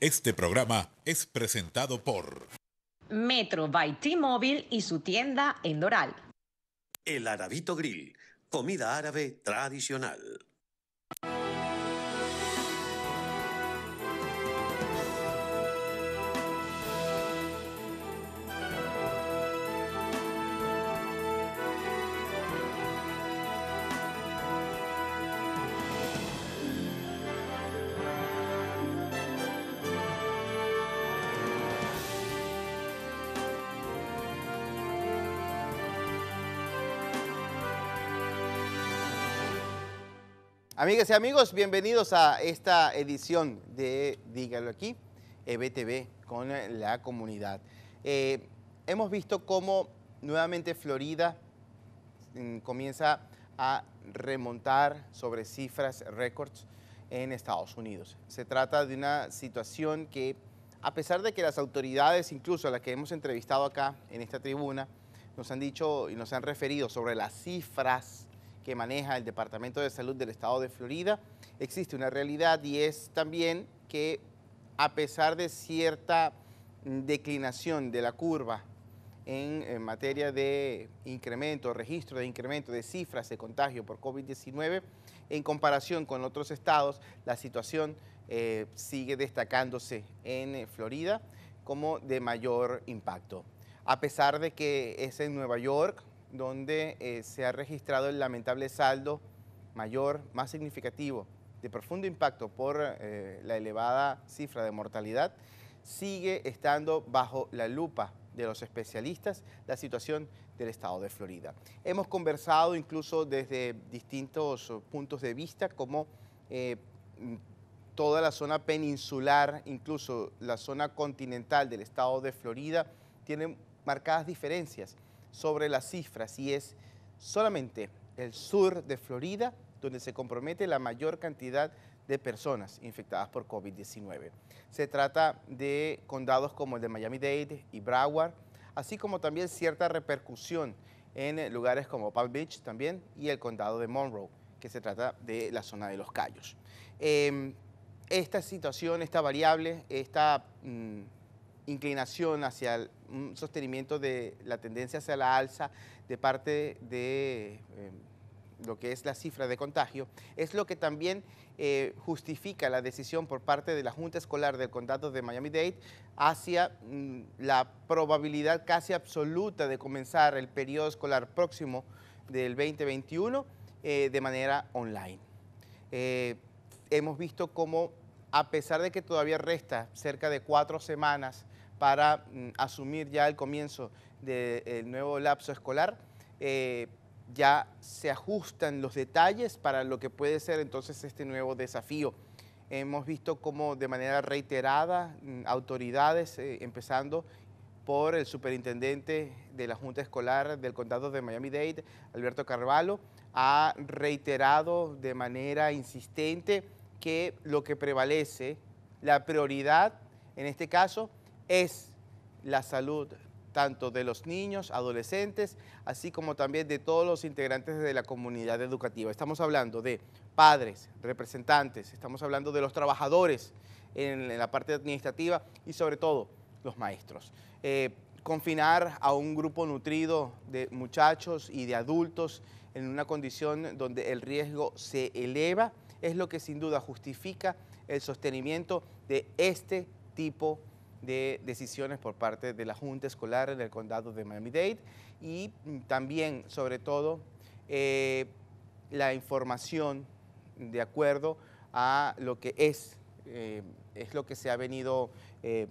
Este programa es presentado por Metro by T-Mobile y su tienda en Doral. El Arabito Grill, comida árabe tradicional. Amigas y amigos, bienvenidos a esta edición de Dígalo aquí, EBTV, con la comunidad. Eh, hemos visto cómo nuevamente Florida mm, comienza a remontar sobre cifras récords en Estados Unidos. Se trata de una situación que, a pesar de que las autoridades, incluso las que hemos entrevistado acá en esta tribuna, nos han dicho y nos han referido sobre las cifras que maneja el Departamento de Salud del Estado de Florida, existe una realidad y es también que a pesar de cierta declinación de la curva en, materia de incremento, registro de incremento de cifras de contagio por COVID-19, en comparación con otros estados, la situación eh, sigue destacándose en eh, Florida como de mayor impacto. A pesar de que es en Nueva York donde eh, se ha registrado el lamentable saldo mayor, más significativo, de profundo impacto por eh, la elevada cifra de mortalidad, sigue estando bajo la lupa de los especialistas la situación del estado de Florida. Hemos conversado incluso desde distintos puntos de vista, como eh, toda la zona peninsular, incluso la zona continental del estado de Florida, tienen marcadas diferencias sobre las cifras y es solamente el sur de Florida donde se compromete la mayor cantidad de personas infectadas por COVID-19. Se trata de condados como el de Miami-Dade y Broward, así como también cierta repercusión en lugares como Palm Beach también y el condado de Monroe, que se trata de la zona de Los Cayos. Em, esta situación, esta variable, esta mm, inclinación hacia un sostenimiento de la tendencia hacia la alza de parte de em, lo que es la cifra de contagio, es lo que también eh, justifica la decisión por parte de la Junta Escolar del Condado de Miami-Dade hacia mm, la probabilidad casi absoluta de comenzar el periodo escolar próximo del 2021 eh, de manera online. Eh, hemos visto cómo, a pesar de que todavía resta cerca de cuatro semanas, para mm, asumir ya el comienzo del nuevo lapso escolar, eh, ya se ajustan los detalles para lo que puede ser entonces este nuevo desafío. Hemos visto cómo de manera reiterada mm, autoridades, eh, empezando por el superintendente de la Junta Escolar del Condado de Miami-Dade, Alberto Carvalho, ha reiterado de manera insistente que lo que prevalece, la prioridad en este caso, es la salud tanto de los niños, adolescentes, así como también de todos los integrantes de la comunidad educativa. Estamos hablando de padres, representantes, estamos hablando de los trabajadores en la parte administrativa y sobre todo los maestros. Eh, confinar a un grupo nutrido de muchachos y de adultos en una condición donde el riesgo se eleva es lo que sin duda justifica el sostenimiento de este tipo de de decisiones por parte de la Junta Escolar en el condado de Miami-Dade y mm, también, sobre todo, eh, la información de acuerdo a lo que es, eh, es lo que se ha venido eh,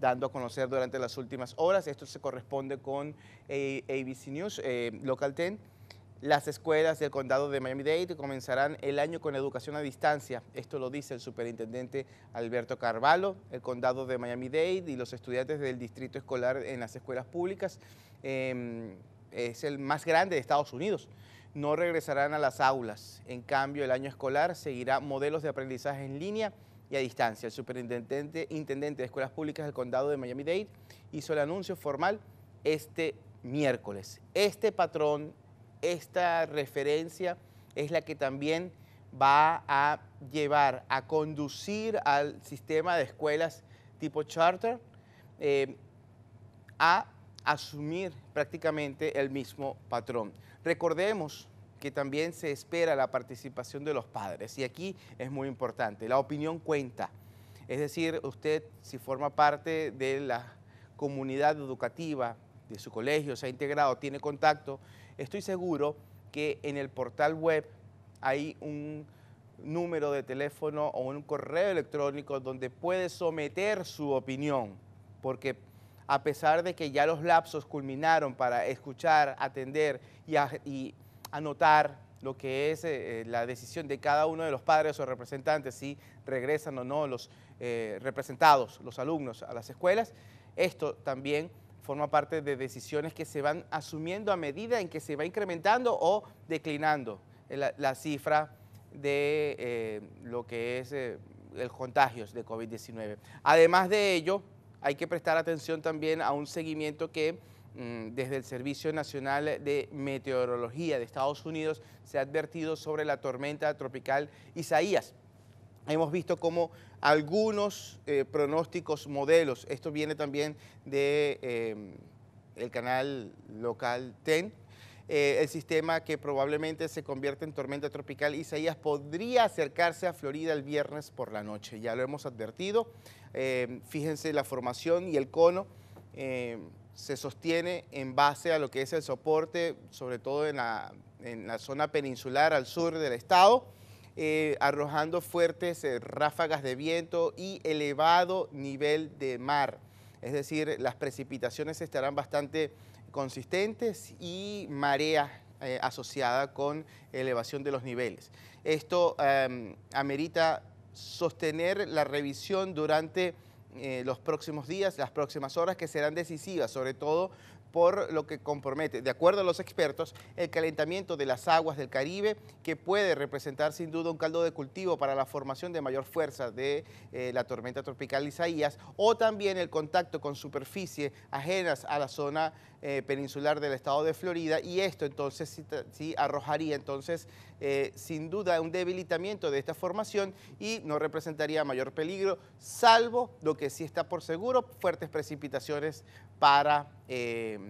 dando a conocer durante las últimas horas. Esto se corresponde con ABC News, Local 10, las escuelas del condado de Miami-Dade comenzarán el año con educación a distancia. Esto lo dice el superintendente Alberto Carvalho. El condado de Miami-Dade y los estudiantes del distrito escolar en las escuelas públicas em, es el más grande de Estados Unidos. No regresarán a las aulas. En cambio, el año escolar seguirá modelos de aprendizaje en línea y a distancia. El superintendente intendente de escuelas públicas del condado de Miami-Dade hizo el anuncio formal este miércoles. Este patrón esta referencia es la que también va a llevar, a conducir al sistema de escuelas tipo charter eh, a asumir prácticamente el mismo patrón. Recordemos que también se espera la participación de los padres y aquí es muy importante, la opinión cuenta. Es decir, usted si forma parte de la comunidad educativa de su colegio, se ha integrado, tiene contacto, estoy seguro que en el portal web hay un número de teléfono o un correo electrónico donde puede someter su opinión, porque a pesar de que ya los lapsos culminaron para escuchar, atender y, anotar lo que es eh, eh, la decisión de cada uno de los padres o representantes, si regresan o no los eh, representados, los alumnos a las escuelas, esto también forma parte de decisiones que se van asumiendo a medida en que se va incrementando o declinando la, cifra de eh, lo que es eh, el contagios de COVID-19. Además de ello, hay que prestar atención también a un seguimiento que mm, desde el Servicio Nacional de Meteorología de Estados Unidos se ha advertido sobre la tormenta tropical Isaías hemos visto cómo algunos eh, pronósticos modelos, esto viene también del em, canal local TEN, eh, el sistema que probablemente se convierte en tormenta tropical Isaías podría acercarse a Florida el viernes por la noche, ya lo hemos advertido. Em, fíjense la formación y el cono. Em, se sostiene en base a lo que es el soporte, sobre todo en la zona peninsular al sur del estado. Eh, arrojando fuertes eh, ráfagas de viento y elevado nivel de mar. Es decir, las precipitaciones estarán bastante consistentes y marea eh, asociada con elevación de los niveles. Esto em, amerita sostener la revisión durante los próximos días, las próximas horas que serán decisivas, sobre todo por lo que compromete, de acuerdo a los expertos, el calentamiento de las aguas del Caribe, que puede representar sin duda un caldo de cultivo para la formación de mayor fuerza de eh, la tormenta tropical Isaías, o también el contacto con superficie ajenas a la zona eh, peninsular del estado de Florida, y esto entonces sí, arrojaría entonces eh, sin duda un debilitamiento de esta formación y no representaría mayor peligro, salvo lo que sí está por seguro, fuertes precipitaciones para Em,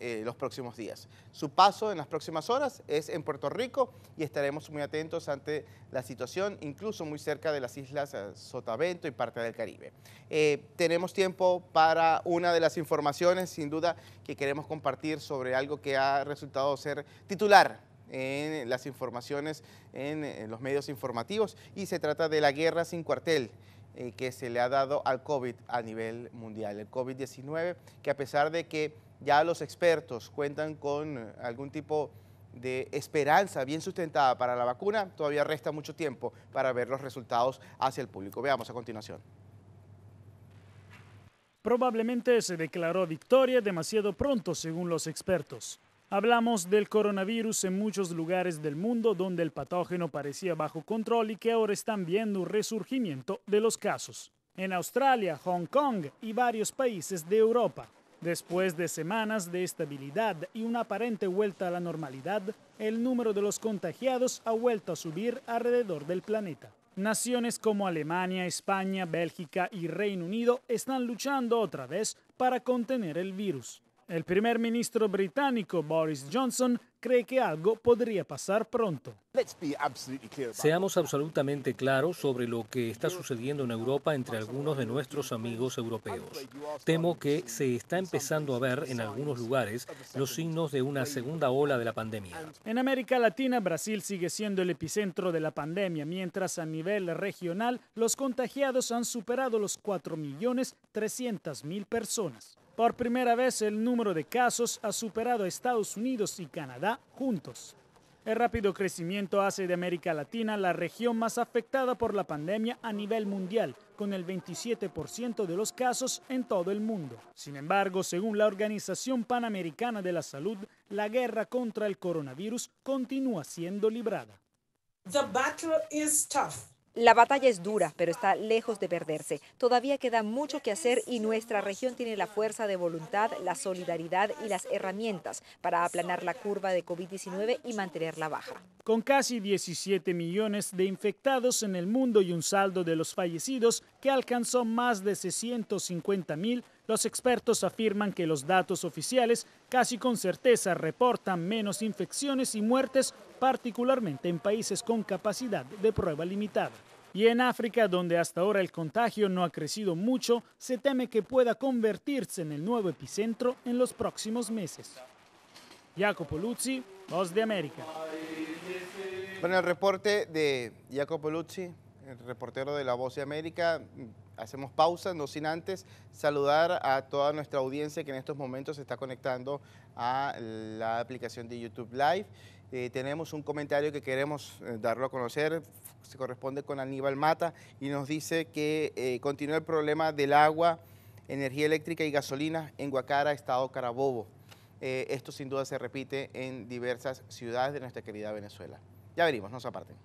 eh, los próximos días. Su paso en las próximas horas es en Puerto Rico y estaremos muy atentos ante la situación, incluso muy cerca de las islas eh, Sotavento y parte del Caribe. Eh, tenemos tiempo para una de las informaciones, sin duda, que queremos compartir sobre algo que ha resultado ser titular en las informaciones, en los medios informativos, y se trata de la guerra sin cuartel eh, que se le ha dado al COVID a nivel mundial, el COVID-19, que a pesar de que ya los expertos cuentan con eh, algún tipo de esperanza bien sustentada para la vacuna, todavía resta mucho tiempo para ver los resultados hacia el público. Veamos a continuación. Probablemente se declaró victoria demasiado pronto, según los expertos. Hablamos del coronavirus en muchos lugares del mundo donde el patógeno parecía bajo control y que ahora están viendo un resurgimiento de los casos. En Australia, Hong Kong y varios países de Europa. Después de semanas de estabilidad y una aparente vuelta a la normalidad, el número de los contagiados ha vuelto a subir alrededor del planeta. Naciones como Alemania, España, Bélgica y Reino Unido están luchando otra vez para contener el virus. El primer ministro británico Boris Johnson cree que algo podría pasar pronto. Seamos absolutamente claros sobre lo que está sucediendo en Europa entre algunos de nuestros amigos europeos. Temo que se está empezando a ver en algunos lugares los signos de una segunda ola de la pandemia. En América Latina, Brasil sigue siendo el epicentro de la pandemia, mientras a nivel regional los contagiados han superado los 4.300.000 personas. Por primera vez el número de casos ha superado a Estados Unidos y Canadá juntos. El rápido crecimiento hace de América Latina la región más afectada por la pandemia a nivel mundial, con el 27% de los casos en todo el mundo. Sin embargo, según la Organización Panamericana de la Salud, la guerra contra el coronavirus continúa siendo librada. The la batalla es dura, pero está lejos de perderse. Todavía queda mucho que hacer y nuestra región tiene la fuerza de voluntad, la solidaridad y las herramientas para aplanar la curva de COVID-19 y mantenerla baja. Con casi 17 millones de infectados en el mundo y un saldo de los fallecidos que alcanzó más de 650 mil, los expertos afirman que los datos oficiales casi con certeza reportan menos infecciones y muertes, particularmente en países con capacidad de prueba limitada. Y en África, donde hasta ahora el contagio no ha crecido mucho, se teme que pueda convertirse en el nuevo epicentro en los próximos meses. Jacopo Luzzi, Voz de América. Bueno, el reporte de Jacopo Luzzi, el reportero de La Voz de América, hacemos pausa, no sin antes saludar a toda nuestra audiencia que en estos momentos se está conectando a la aplicación de YouTube Live. Eh, tenemos un comentario que queremos eh, darlo a conocer, se corresponde con Aníbal Mata y nos dice que eh, continúa el problema del agua, energía eléctrica y gasolina en Guacara, Estado Carabobo. esto sin duda se repite en diversas ciudades de nuestra querida Venezuela. Ya venimos, nos se aparten.